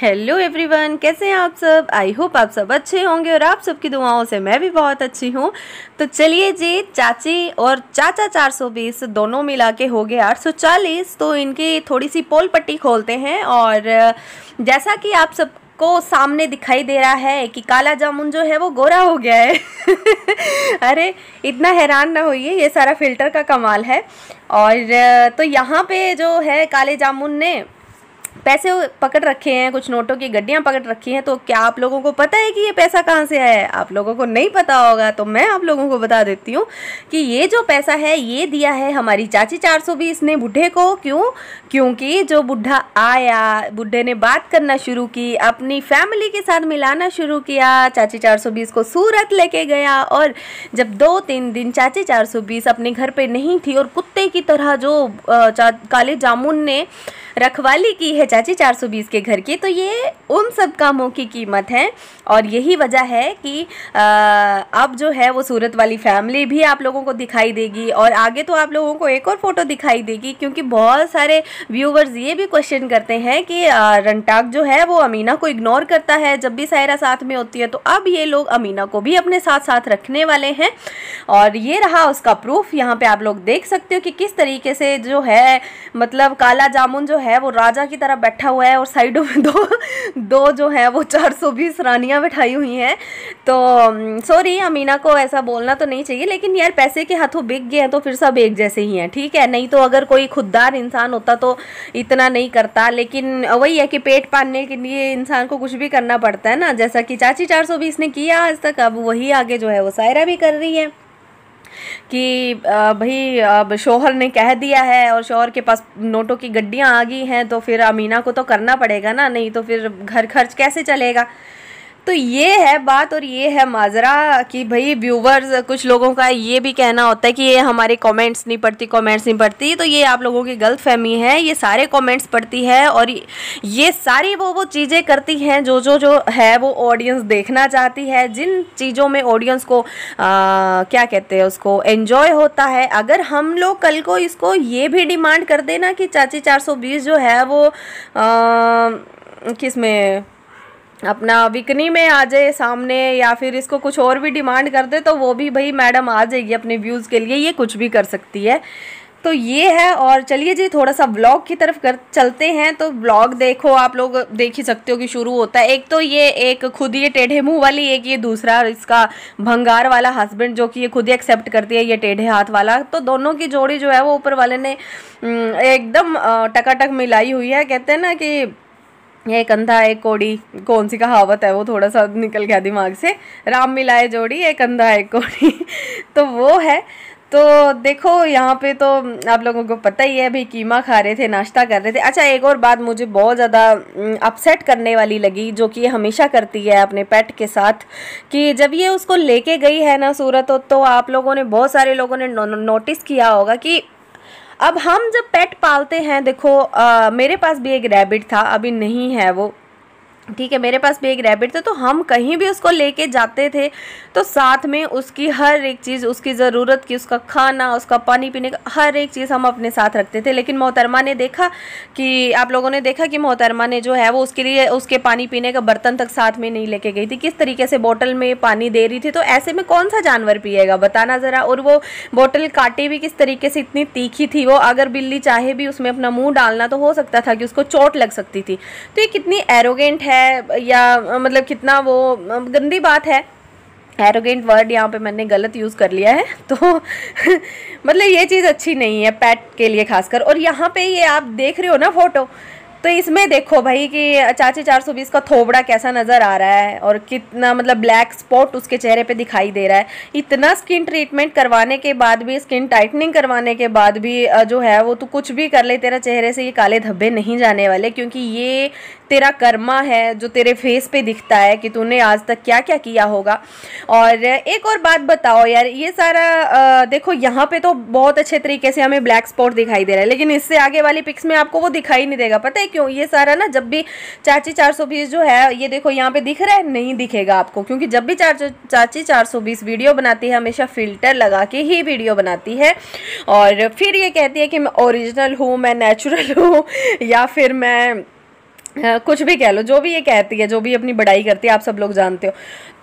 hello everyone कैसे हैं आप सब आई होप आप सब अच्छे होंगे और आप सबकी दुआओं से मैं भी बहुत अच्छी हूँ तो चलिए जी चाची और चाचा 420 दोनों मिला के हो गए 840 तो इनकी थोड़ी सी पोल पट्टी खोलते हैं और जैसा कि आप सब को सामने दिखाई दे रहा है कि काला जामुन जो है वो गोरा हो गया है अरे इतना हैरान ना होइए ये सारा फिल्टर का कमाल है और तो यहाँ पे जो है काले जामुन ने पैसे पकड़ रखे हैं कुछ नोटों की गड्डियाँ पकड़ रखी हैं तो क्या आप लोगों को पता है कि ये पैसा कहाँ से आया है आप लोगों को नहीं पता होगा तो मैं आप लोगों को बता देती हूँ कि ये जो पैसा है ये दिया है हमारी चाची चार सौ बीस ने बुढ़े को क्यों क्योंकि जो बुढ़ा आया बुढ़े ने बात करना शुरू की अपनी फैमिली के साथ मिलाना शुरू किया चाची चार सौ बीस को सूरत लेके गया और जब दो तीन दिन चाची चार सौ बीस अपने घर पर नहीं थी और कुत्ते की तरह जो काले जामुन ने रखवाली की है चाची 420 के घर की तो ये उन सब कामों की कीमत है और यही वजह है कि अब जो है वो सूरत वाली फैमिली भी आप लोगों को दिखाई देगी और आगे तो आप लोगों को एक और फ़ोटो दिखाई देगी क्योंकि बहुत सारे व्यूवर्स ये भी क्वेश्चन करते हैं कि रनटाक जो है वो अमीना को इग्नोर करता है जब भी सायरा साथ में होती है तो अब ये लोग अमीना को भी अपने साथ साथ रखने वाले हैं और ये रहा उसका प्रूफ यहाँ पे आप लोग देख सकते हो कि किस तरीके से जो है मतलब काला जामुन जो है वो राजा की तरह बैठा हुआ है और साइडों में दो दो जो है वो 420 रानियां बैठाई हुई हैं तो सॉरी अमीना को ऐसा बोलना तो नहीं चाहिए लेकिन यार पैसे के हाथों बिक गए हैं तो फिर सब एक जैसे ही हैं ठीक है नहीं तो अगर कोई खुददार इंसान होता तो इतना नहीं करता लेकिन वही है कि पेट पालने के लिए इंसान को कुछ भी करना पड़ता है ना जैसा कि चाची चार ने किया आज तक अब वही आगे जो है वो सायरा भी कर रही है कि भाई अब शोहर ने कह दिया है और शोहर के पास नोटों की गड्डियाँ आ गई हैं तो फिर अमीना को तो करना पड़ेगा ना नहीं तो फिर घर खर्च कैसे चलेगा तो ये है बात और ये है माजरा कि भाई व्यूवर्स कुछ लोगों का ये भी कहना होता है कि ये हमारे कमेंट्स नहीं पढ़ती कमेंट्स नहीं पढ़ती तो ये आप लोगों की गलत फहमी है ये सारे कमेंट्स पढ़ती है और ये सारी वो वो चीज़ें करती हैं जो जो जो है वो ऑडियंस देखना चाहती है जिन चीज़ों में ऑडियंस को आ, क्या कहते हैं उसको एन्जॉय होता है अगर हम लोग कल को इसको ये भी डिमांड कर देना कि चाची चार जो है वो किस में अपना विकनी में आ जाए सामने या फिर इसको कुछ और भी डिमांड कर दे तो वो भी भाई मैडम आ जाएगी अपने व्यूज़ के लिए ये कुछ भी कर सकती है तो ये है और चलिए जी थोड़ा सा ब्लॉग की तरफ कर चलते हैं तो ब्लॉग देखो आप लोग देख ही सकते हो कि शुरू होता है एक तो ये एक खुद ये टेढ़े मुंह वाली एक ये दूसरा इसका भंगार वाला हस्बैंड जो कि ये खुद ही एक्सेप्ट करती है ये टेढ़े हाथ वाला तो दोनों की जोड़ी जो है वो ऊपर वाले ने हम्म, एकदम टकाटक मिलाई हुई है कहते हैं ना कि एक अंधा एक कोड़ी कौन सी कहावत है वो थोड़ा सा निकल गया दिमाग से राम मिलाए जोड़ी एक अंधा एक कोड़ी तो वो है तो देखो यहाँ पे तो आप लोगों को पता ही है भाई कीमा खा रहे थे नाश्ता कर रहे थे अच्छा एक और बात मुझे बहुत ज़्यादा अपसेट करने वाली लगी जो कि हमेशा करती है अपने पेट के साथ कि जब ये उसको लेके गई है ना सूरत तो आप लोगों ने बहुत सारे लोगों ने नो, नोटिस किया होगा कि अब हम जब पेट पालते हैं देखो आ, मेरे पास भी एक रैबिट था अभी नहीं है वो ठीक है मेरे पास भी एक रैबिट था तो हम कहीं भी उसको लेके जाते थे तो साथ में उसकी हर एक चीज़ उसकी ज़रूरत की उसका खाना उसका पानी पीने का हर एक चीज़ हम अपने साथ रखते थे लेकिन मोहतरमा ने देखा कि आप लोगों ने देखा कि मोहतरमा ने जो है वो उसके लिए उसके पानी पीने का बर्तन तक साथ में नहीं लेके गई थी किस तरीके से बॉटल में पानी दे रही थी तो ऐसे में कौन सा जानवर पिएगा बताना ज़रा और वो बॉटल काटे भी किस तरीके से इतनी तीखी थी वो अगर बिल्ली चाहे भी उसमें अपना मुँह डालना तो हो सकता था कि उसको चोट लग सकती थी तो ये कितनी एरोगेंट है है या मतलब कितना वो गंदी बात है एरोगेंट वर्ड यहाँ पे मैंने गलत यूज़ कर लिया है तो मतलब ये चीज़ अच्छी नहीं है पैट के लिए खासकर और यहाँ पे ये आप देख रहे हो ना फोटो तो इसमें देखो भाई कि चाचे 420 का थोबड़ा कैसा नज़र आ रहा है और कितना मतलब ब्लैक स्पॉट उसके चेहरे पे दिखाई दे रहा है इतना स्किन ट्रीटमेंट करवाने के बाद भी स्किन टाइटनिंग करवाने के बाद भी जो है वो तू कुछ भी कर ले तेरा चेहरे से ये काले धब्बे नहीं जाने वाले क्योंकि ये तेरा कर्मा है जो तेरे फेस पे दिखता है कि तूने आज तक क्या क्या किया होगा और एक और बात बताओ यार ये सारा आ, देखो यहाँ पे तो बहुत अच्छे तरीके से हमें ब्लैक स्पॉट दिखाई दे रहा है लेकिन इससे आगे वाली पिक्स में आपको वो दिखाई नहीं देगा पता है क्यों ये सारा ना जब भी चाची चार सौ बीस जो है ये देखो यहाँ पे दिख रहा है नहीं दिखेगा आपको क्योंकि जब भी चार चाची चार सौ बीस वीडियो बनाती है हमेशा फ़िल्टर लगा के ही वीडियो बनाती है और फिर ये कहती है कि मैं ओरिजिनल हूँ मैं नेचुरल हूँ या फिर मैं कुछ भी कह लो जो भी ये कहती है जो भी अपनी बड़ाई करती है आप सब लोग जानते हो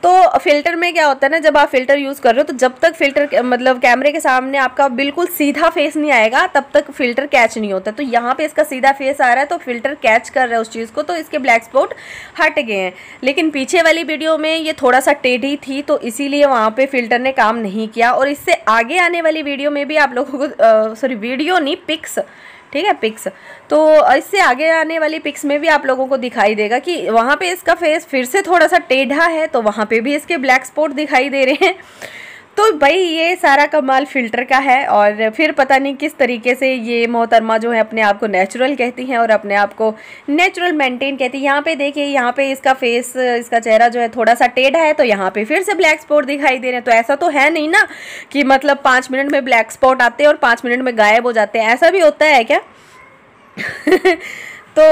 तो फिल्टर में क्या होता है ना जब आप फिल्टर यूज़ कर रहे हो तो जब तक फिल्टर मतलब कैमरे के सामने आपका बिल्कुल सीधा फेस नहीं आएगा तब तक फिल्टर कैच नहीं होता तो यहाँ पे इसका सीधा फेस आ रहा है तो फिल्टर कैच कर रहा है उस चीज़ को तो इसके ब्लैक स्पॉट हट गए हैं लेकिन पीछे वाली वीडियो में ये थोड़ा सा टेढ़ी थी तो इसीलिए वहाँ पर फिल्टर ने काम नहीं किया और इससे आगे आने वाली वीडियो में भी आप लोगों को सॉरी वीडियो नहीं पिक्स ठीक है पिक्स तो इससे आगे आने वाली पिक्स में भी आप लोगों को दिखाई देगा कि वहाँ पे इसका फेस फिर से थोड़ा सा टेढ़ा है तो वहाँ पे भी इसके ब्लैक स्पॉट दिखाई दे रहे हैं तो भाई ये सारा कमाल फ़िल्टर का है और फिर पता नहीं किस तरीके से ये मोहतरमा जो है अपने आप को नेचुरल कहती हैं और अपने आप को नेचुरल मेंटेन कहती है यहाँ पे देखिए यहाँ पे इसका फेस इसका चेहरा जो है थोड़ा सा टेढ़ा है तो यहाँ पे फिर से ब्लैक स्पॉट दिखाई दे रहे हैं तो ऐसा तो है नहीं ना कि मतलब पाँच मिनट में ब्लैक स्पॉट आते हैं और पाँच मिनट में गायब हो जाते हैं ऐसा भी होता है क्या तो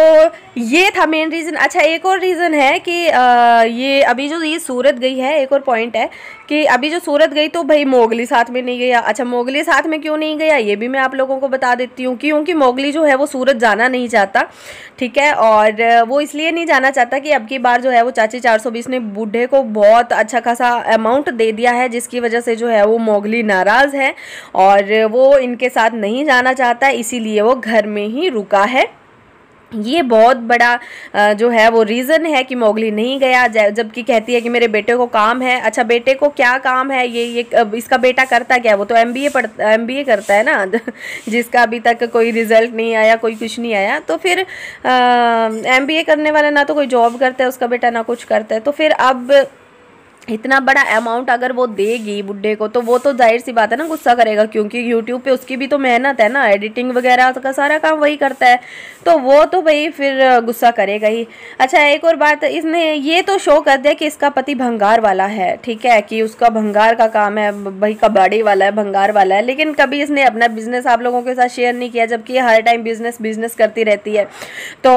ये था मेन रीज़न अच्छा एक और रीज़न है कि आ, ये अभी जो ये सूरत गई है एक और पॉइंट है कि अभी जो सूरत गई तो भाई मोगली साथ में नहीं गया अच्छा मोगली साथ में क्यों नहीं गया ये भी मैं आप लोगों को बता देती हूँ क्योंकि मोगली जो है वो सूरत जाना नहीं चाहता ठीक है और वो इसलिए नहीं जाना चाहता कि अब की बार जो है वो चाची चार ने बूढ़े को बहुत अच्छा खासा अमाउंट दे दिया है जिसकी वजह से जो है वो मोगली नाराज़ है और वो इनके साथ नहीं जाना चाहता इसीलिए वो घर में ही रुका है ये बहुत बड़ा जो है वो रीज़न है कि मोगली नहीं गया जबकि कहती है कि मेरे बेटे को काम है अच्छा बेटे को क्या काम है ये ये इसका बेटा करता क्या वो तो एम बी ए पढ़ एम बी ए करता है ना जिसका अभी तक कोई रिज़ल्ट नहीं आया कोई कुछ नहीं आया तो फिर एम बी ए करने वाला ना तो कोई जॉब करता है उसका बेटा ना कुछ करता है तो फिर अब इतना बड़ा अमाउंट अगर वो देगी बुढ़े को तो वो तो जाहिर सी बात है ना गुस्सा करेगा क्योंकि यूट्यूब पे उसकी भी तो मेहनत है ना एडिटिंग वगैरह का सारा काम वही करता है तो वो तो भाई फिर गुस्सा करेगा ही अच्छा एक और बात इसने ये तो शो कर दिया कि इसका पति भंगार वाला है ठीक है कि उसका भंगार का काम है भाई कबाड़ी वाला है भंगार वाला है लेकिन कभी इसने अपना बिजनेस आप लोगों के साथ शेयर नहीं किया जबकि हर टाइम बिजनेस बिजनेस करती रहती है तो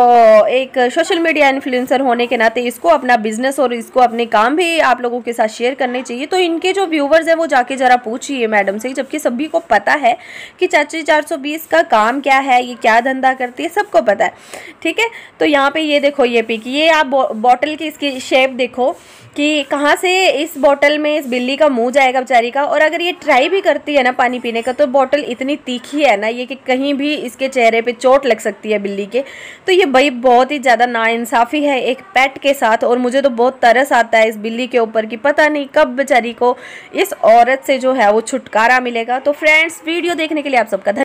एक सोशल मीडिया इन्फ्लुंसर होने के नाते इसको अपना बिजनेस और इसको अपने काम भी आप लोगों लोगों के साथ शेयर करने चाहिए तो इनके जो व्यूवर्स हैं वो जाके ज़रा पूछिए मैडम से जबकि सभी को पता है कि चाची 420 का काम क्या है ये क्या धंधा करती है सबको पता है ठीक है तो यहाँ पर ये देखो ये पिक ये आप बॉटल की इसकी शेप देखो कि कहाँ से इस बोतल में इस बिल्ली का मुंह जाएगा बेचारी का और अगर ये ट्राई भी करती है ना पानी पीने का तो बोतल इतनी तीखी है ना ये कि कहीं भी इसके चेहरे पे चोट लग सकती है बिल्ली के तो ये भाई बहुत ही ज़्यादा नाइंसाफ़ी है एक पेट के साथ और मुझे तो बहुत तरस आता है इस बिल्ली के ऊपर कि पता नहीं कब बेचारी को इस औरत से जो है वो छुटकारा मिलेगा तो फ्रेंड्स वीडियो देखने के लिए आप सबका